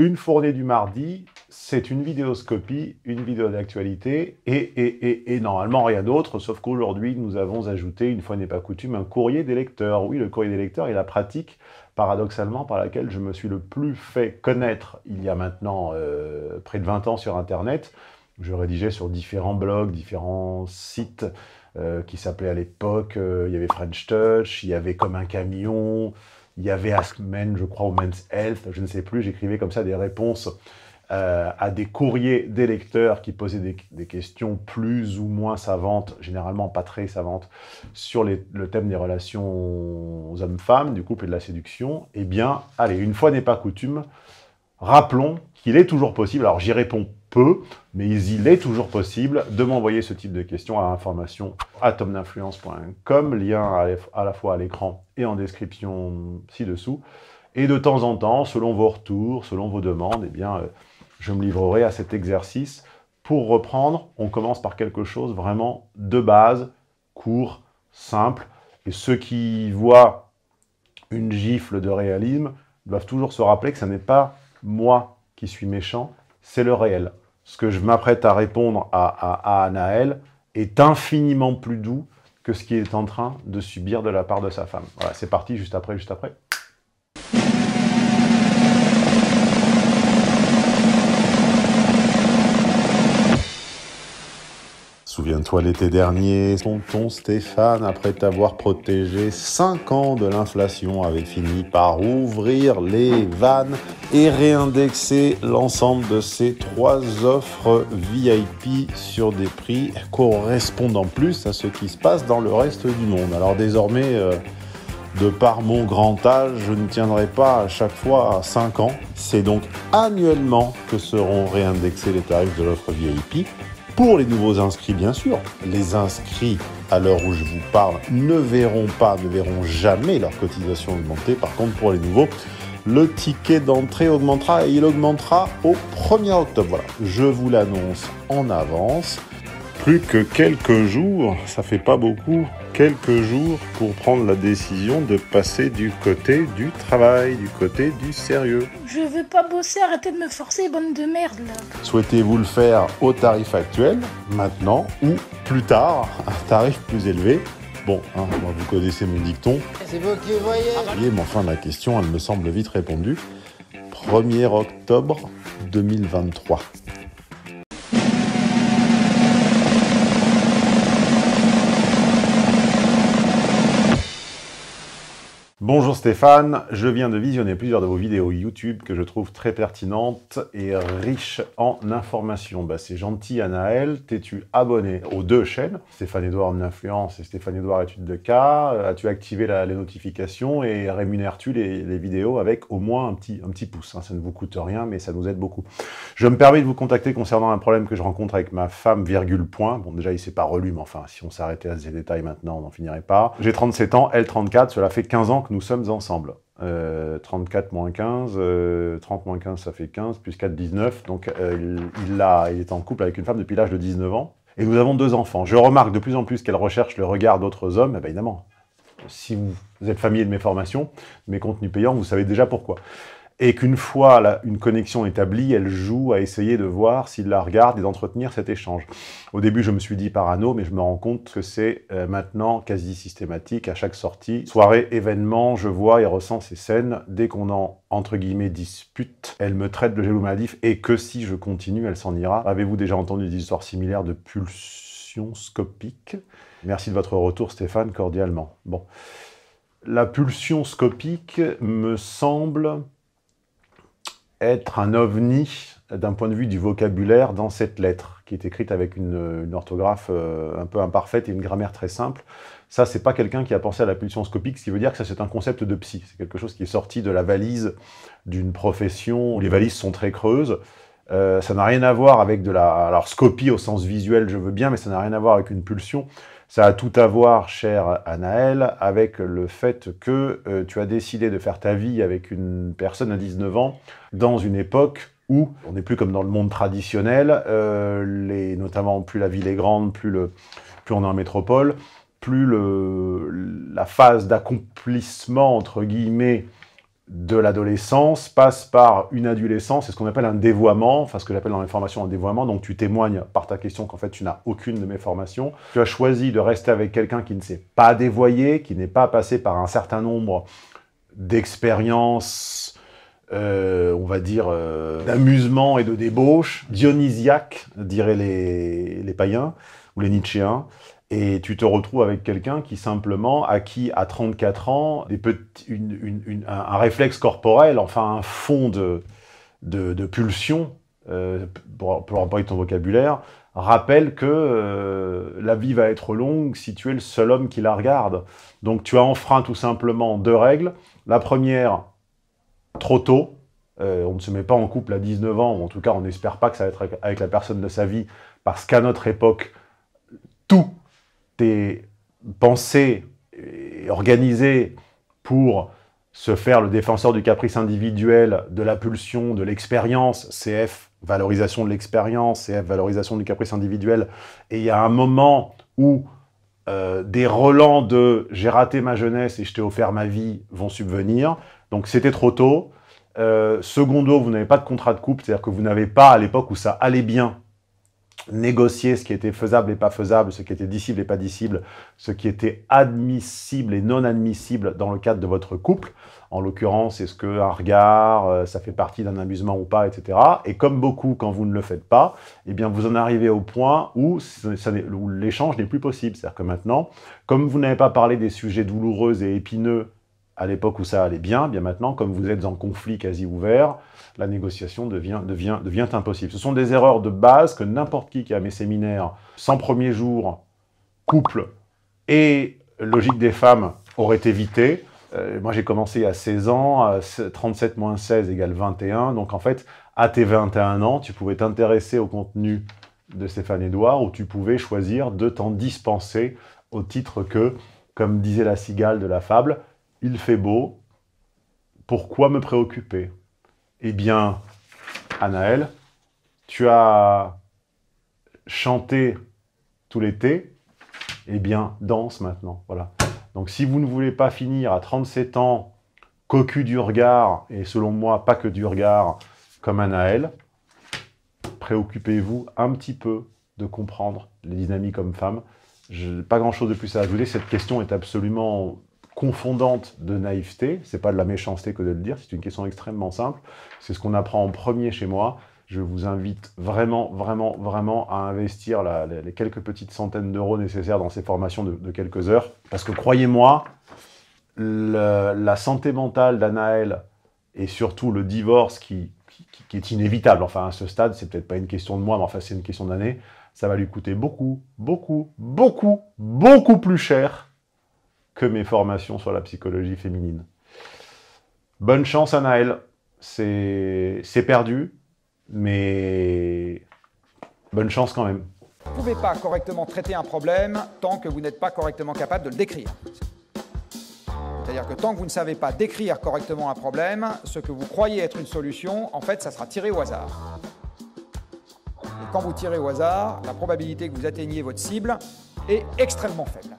Une fournée du mardi, c'est une vidéoscopie, une vidéo d'actualité et, et, et, normalement rien d'autre, sauf qu'aujourd'hui nous avons ajouté, une fois n'est pas coutume, un courrier des lecteurs. Oui, le courrier des lecteurs est la pratique, paradoxalement, par laquelle je me suis le plus fait connaître il y a maintenant euh, près de 20 ans sur Internet. Je rédigeais sur différents blogs, différents sites euh, qui s'appelaient à l'époque, euh, il y avait French Touch, il y avait Comme un camion, il y avait Ask Men, je crois, ou Men's Health, je ne sais plus. J'écrivais comme ça des réponses euh, à des courriers des lecteurs qui posaient des, questions plus ou moins savantes, généralement pas très savantes, sur le thème des relations hommes-femmes, du couple et de la séduction. Eh bien, allez, une fois n'est pas coutume, rappelons qu'il est toujours possible, alors j'y réponds peu, mais il est toujours possible de m'envoyer ce type de questions à information atomdinfluence.com, lien à la fois à l'écran et en description ci-dessous. Et de temps en temps, selon vos retours, selon vos demandes, et eh bien, euh, je me livrerai à cet exercice. Pour reprendre, on commence par quelque chose vraiment de base, court, simple. Et ceux qui voient une gifle de réalisme doivent toujours se rappeler que ce n'est pas moi qui suis méchant, c'est le réel ce que je m'apprête à répondre à, à, est infiniment plus doux que ce qu'il est en train de subir de la part de sa femme. Voilà, c'est parti juste après, juste après. Souviens-toi l'été dernier, tonton Stéphane, après t'avoir protégé 5 ans de l'inflation, avait fini par ouvrir les vannes et réindexer l'ensemble de ses trois offres VIP sur des prix correspondant plus à ce qui se passe dans le reste du monde. Alors désormais, euh, de par mon grand âge, je ne tiendrai pas à chaque fois à 5 ans. C'est donc annuellement que seront réindexés les tarifs de l'offre VIP pour les nouveaux inscrits, bien sûr, les inscrits à l'heure où je vous parle ne verront pas, ne verront jamais leur cotisation augmenter. Par contre, pour les nouveaux, le ticket d'entrée augmentera et il augmentera au 1er octobre. Voilà, je vous l'annonce en avance. Plus que quelques jours, ça fait pas beaucoup, quelques jours pour prendre la décision de passer du côté du travail, du côté du sérieux. Je veux pas bosser, arrêtez de me forcer, bonne de merde là. Souhaitez-vous le faire au tarif actuel, maintenant ou plus tard, un tarif plus élevé Bon, hein, vous connaissez mon dicton. C'est vous qui voyez. Mais enfin, la question, elle me semble vite répondue. 1er octobre 2023. Bonjour Stéphane, je viens de visionner plusieurs de vos vidéos YouTube que je trouve très pertinentes et riches en informations. Bah, c'est gentil Anaël, t'es-tu abonné aux deux chaînes, Stéphane Edouard en influence et Stéphane Edouard études de cas As-tu activé les notifications et rémunères-tu les, vidéos avec au moins un petit, un petit pouce hein, Ça ne vous coûte rien, mais ça nous aide beaucoup. Je me permets de vous contacter concernant un problème que je rencontre avec ma femme, virgule point. Bon, déjà, il s'est pas relu, mais enfin, si on s'arrêtait à ces détails maintenant, on n'en finirait pas. J'ai 37 ans, elle 34, cela fait 15 ans que nous sommes ensemble. 34 34 15, 30 30 15, ça fait 15, plus 4, 19. Donc euh, il, a, il est en couple avec une femme depuis l'âge de 19 ans. Et nous avons deux enfants. Je remarque de plus en plus qu'elle recherche le regard d'autres hommes. Eh ben, évidemment, si vous êtes familier de mes formations, mes contenus payants, vous savez déjà pourquoi et qu'une fois une connexion établie, elle joue à essayer de voir s'il la regarde et d'entretenir cet échange. Au début, je me suis dit parano, mais je me rends compte que c'est euh, maintenant quasi systématique à chaque sortie. Soirée, événement, je vois et ressens ces scènes. Dès qu'on en, entre guillemets, dispute, elle me traite de jaloux maladif et que si je continue, elle s'en ira. Avez-vous déjà entendu des histoires similaires de pulsions scopiques Merci de votre retour, Stéphane, cordialement. Bon. La pulsion scopique me semble être un ovni d'un point de vue du vocabulaire dans cette lettre, qui est écrite avec une, orthographe euh, un peu imparfaite et une grammaire très simple. Ça, c'est pas quelqu'un qui a pensé à la pulsion scopique, ce qui veut dire que ça, c'est un concept de psy. C'est quelque chose qui est sorti de la valise d'une profession où les valises sont très creuses. Euh, ça n'a rien à voir avec de la... Alors, scopie au sens visuel, je veux bien, mais ça n'a rien à voir avec une pulsion. Ça a tout à voir, chère Anaël, avec le fait que euh, tu as décidé de faire ta vie avec une personne à 19 ans dans une époque où on n'est plus comme dans le monde traditionnel, euh, notamment plus la ville est grande, plus, on est en métropole, plus la phase d'accomplissement, entre guillemets, de l'adolescence passe par une adolescence, c'est ce qu'on appelle un dévoiement, enfin ce que j'appelle dans mes formations un dévoiement, donc tu témoignes par ta question qu'en fait tu n'as aucune de mes formations, tu as choisi de rester avec quelqu'un qui ne s'est pas dévoyé, qui n'est pas passé par un certain nombre d'expériences, euh, on va dire, euh, d'amusement et de débauche, dionysiaque, diraient les, païens ou les nietzschéens, et tu te retrouves avec quelqu'un qui simplement acquis à 34 ans des un, réflexe corporel, enfin un fond de, de, pulsion, euh, pour, pour employer ton vocabulaire, rappelle que euh, la vie va être longue si tu es le seul homme qui la regarde. Donc tu as enfreint tout simplement deux règles. La première, trop tôt. Euh, on ne se met pas en couple à 19 ans, ou en tout cas on n'espère pas que ça va être avec la personne de sa vie, parce qu'à notre époque, tout t'es pensé et euh, organisé pour se faire le défenseur du caprice individuel, de la pulsion, de l'expérience, CF, valorisation de l'expérience, CF, valorisation du caprice individuel, et il y a un moment où euh, des relents de « j'ai raté ma jeunesse et je t'ai offert ma vie » vont subvenir, donc c'était trop tôt. Euh, secondo, vous n'avez pas de contrat de couple, c'est-à-dire que vous n'avez pas, à l'époque où ça allait bien, négocier ce qui était faisable et pas faisable, ce qui était dissible et pas dissible, ce qui était admissible et non admissible dans le cadre de votre couple. En l'occurrence, est-ce qu'un regard, euh, ça fait partie d'un amusement ou pas, etc. Et comme beaucoup, quand vous ne le faites pas, eh bien, vous en arrivez au point où, où l'échange n'est plus possible. C'est-à-dire que maintenant, comme vous n'avez pas parlé des sujets douloureux et épineux à l'époque où ça allait bien, bien maintenant, comme vous êtes en conflit quasi ouvert, la négociation devient, devient, devient impossible. Ce sont des erreurs de base que n'importe qui qui a mes séminaires, sans premier jour, couple et logique des femmes aurait évité. Euh, moi, j'ai commencé à 16 ans, 37 moins 16 égale 21. Donc, en fait, à tes 21 ans, tu pouvais t'intéresser au contenu de Stéphane Edouard ou tu pouvais choisir de t'en dispenser au titre que, comme disait la cigale de la fable, il fait beau, pourquoi me préoccuper Eh bien, Anaël, tu as chanté tout l'été, eh bien, danse maintenant. Voilà. Donc, si vous ne voulez pas finir à 37 ans, cocu du regard, et selon moi, pas que du regard, comme Anaël, préoccupez-vous un petit peu de comprendre les dynamiques Je n'ai Pas grand-chose de plus à ajouter. Cette question est absolument confondante de naïveté. C'est pas de la méchanceté que de le dire, c'est une question extrêmement simple. C'est ce qu'on apprend en premier chez moi. Je vous invite vraiment, vraiment, vraiment à investir les, quelques petites centaines d'euros nécessaires dans ces formations de, quelques heures. Parce que croyez-moi, la santé mentale d'Anaël et surtout le divorce qui, est inévitable, enfin à ce stade, c'est peut-être pas une question de moi, mais enfin c'est une question d'année, ça va lui coûter beaucoup, beaucoup, beaucoup, beaucoup plus cher que mes formations sur la psychologie féminine. Bonne chance à Naël. C'est perdu, mais bonne chance quand même. Vous ne pouvez pas correctement traiter un problème tant que vous n'êtes pas correctement capable de le décrire. C'est-à-dire que tant que vous ne savez pas décrire correctement un problème, ce que vous croyez être une solution, en fait, ça sera tiré au hasard. Et quand vous tirez au hasard, la probabilité que vous atteigniez votre cible est extrêmement faible.